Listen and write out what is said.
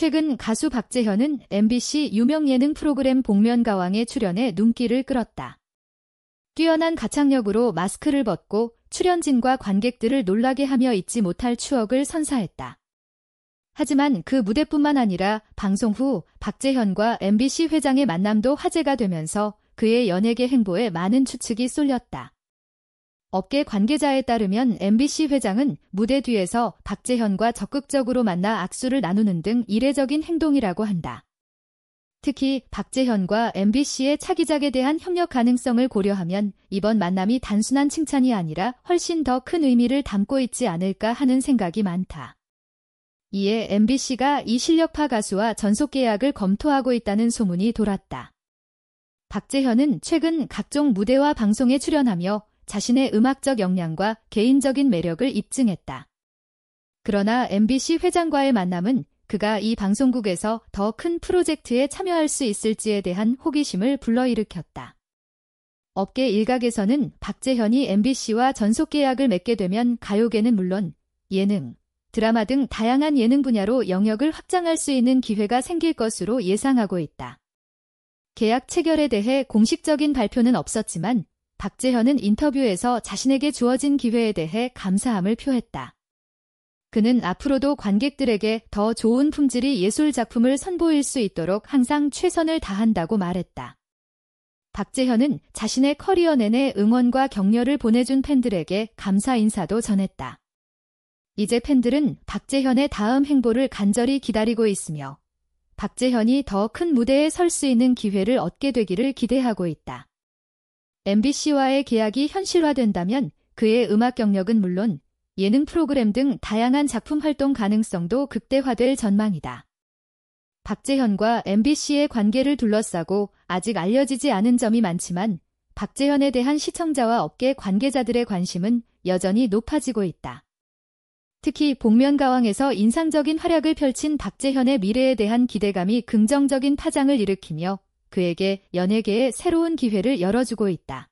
최근 가수 박재현은 MBC 유명 예능 프로그램 복면가왕에 출연해 눈길을 끌었다. 뛰어난 가창력으로 마스크를 벗고 출연진과 관객들을 놀라게 하며 잊지 못할 추억을 선사했다. 하지만 그 무대뿐만 아니라 방송 후 박재현과 MBC 회장의 만남도 화제가 되면서 그의 연예계 행보에 많은 추측이 쏠렸다. 업계 관계자에 따르면 MBC 회장은 무대 뒤에서 박재현과 적극적으로 만나 악수를 나누는 등 이례적인 행동이라고 한다. 특히 박재현과 MBC의 차기작에 대한 협력 가능성을 고려하면 이번 만남이 단순한 칭찬이 아니라 훨씬 더 큰 의미를 담고 있지 않을까 하는 생각이 많다. 이에 MBC가 이 실력파 가수와 전속 계약을 검토하고 있다는 소문이 돌았다. 박재현은 최근 각종 무대와 방송에 출연하며 자신의 음악적 역량과 개인적인 매력을 입증했다. 그러나 MBC 회장과의 만남은 그가 이 방송국에서 더 큰 프로젝트에 참여할 수 있을지에 대한 호기심을 불러일으켰다. 업계 일각에서는 박재현이 MBC와 전속 계약을 맺게 되면 가요계는 물론 예능, 드라마 등 다양한 예능 분야로 영역을 확장할 수 있는 기회가 생길 것으로 예상하고 있다. 계약 체결에 대해 공식적인 발표는 없었지만 박재현은 인터뷰에서 자신에게 주어진 기회에 대해 감사함을 표했다. 그는 앞으로도 관객들에게 더 좋은 품질의 예술 작품을 선보일 수 있도록 항상 최선을 다한다고 말했다. 박재현은 자신의 커리어 내내 응원과 격려를 보내준 팬들에게 감사 인사도 전했다. 이제 팬들은 박재현의 다음 행보를 간절히 기다리고 있으며 박재현이 더 큰 무대에 설 수 있는 기회를 얻게 되기를 기대하고 있다. MBC와의 계약이 현실화된다면 그의 음악 경력은 물론 예능 프로그램 등 다양한 작품 활동 가능성도 극대화될 전망이다. 박재현과 MBC의 관계를 둘러싸고 아직 알려지지 않은 점이 많지만 박재현에 대한 시청자와 업계 관계자들의 관심은 여전히 높아지고 있다. 특히 복면가왕에서 인상적인 활약을 펼친 박재현의 미래에 대한 기대감이 긍정적인 파장을 일으키며 그에게 연예계의 새로운 기회를 열어주고 있다.